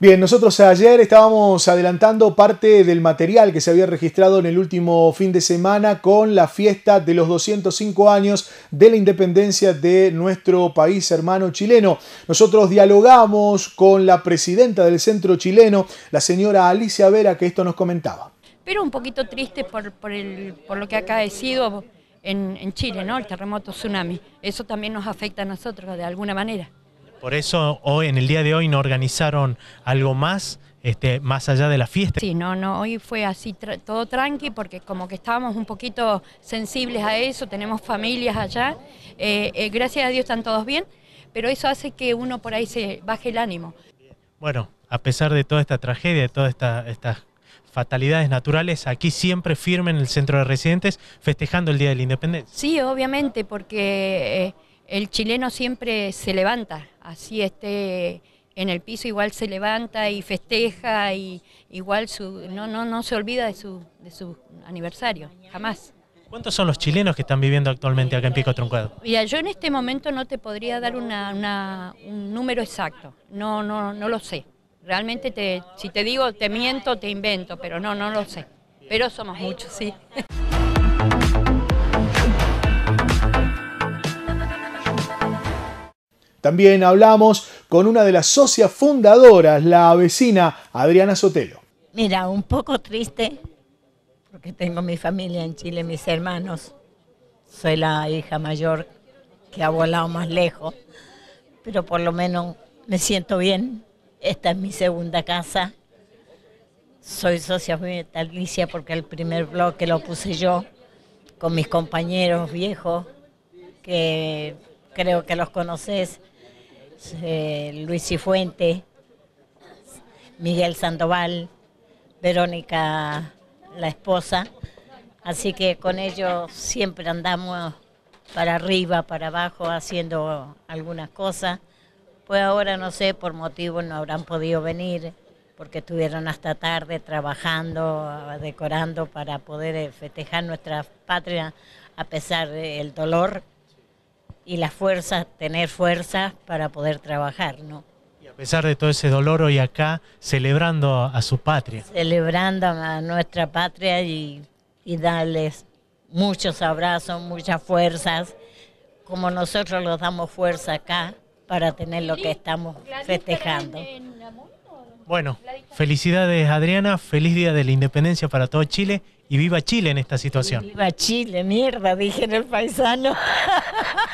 Bien, nosotros ayer estábamos adelantando parte del material que se había registrado en el último fin de semana con la fiesta de los 205 años de la independencia de nuestro país hermano chileno. Nosotros dialogamos con la presidenta del centro chileno, la señora Alicia Vera, que esto nos comentaba. Pero un poquito triste por, por, lo que ha acaecido en, en Chile, ¿no? El terremoto tsunami. Eso también nos afecta a nosotros de alguna manera. Por eso hoy, en el día de hoy no organizaron algo más, este, más allá de la fiesta. Sí, no, no, hoy fue así todo tranqui porque como que estábamos un poquito sensibles a eso, tenemos familias allá, eh, eh, gracias a Dios están todos bien, pero eso hace que uno por ahí se baje el ánimo. Bueno, a pesar de toda esta tragedia, de todas estas fatalidades naturales, aquí siempre firme en el centro de residentes, festejando el Día de la Independencia. Sí, obviamente, porque... Eh, el chileno siempre se levanta, así esté en el piso igual se levanta y festeja y igual su, no, no, se olvida de su, de su aniversario, jamás. ¿Cuántos son los chilenos que están viviendo actualmente acá en Pico Truncado? Mira, yo en este momento no te podría dar un número exacto, no, no, no lo sé. Realmente te, si te digo te miento, te invento, pero no, no lo sé. Pero somos muchos, sí. También hablamos con una de las socias fundadoras, la vecina Adriana Sotelo. Mira, un poco triste, porque tengo mi familia en Chile, mis hermanos. Soy la hija mayor que ha volado más lejos, pero por lo menos me siento bien. Esta es mi segunda casa. Soy socia vitalicia porque el primer bloque lo puse yo con mis compañeros viejos que creo que los conoces, eh, Luis Cifuente, Miguel Sandoval, Verónica, la esposa. Así que con ellos siempre andamos para arriba, para abajo, haciendo algunas cosas. Pues ahora no sé, por motivos no habrán podido venir, porque estuvieron hasta tarde trabajando, decorando para poder eh, festejar nuestra patria a pesar del dolor y las fuerzas, tener fuerzas para poder trabajar, ¿no? Y a pesar de todo ese dolor hoy acá, celebrando a su patria. Celebrando a nuestra patria y, y darles muchos abrazos, muchas fuerzas, como nosotros los damos fuerza acá para tener lo que estamos festejando. Bueno, felicidades Adriana, feliz día de la independencia para todo Chile y viva Chile en esta situación. viva Chile, mierda, dije en el paisano.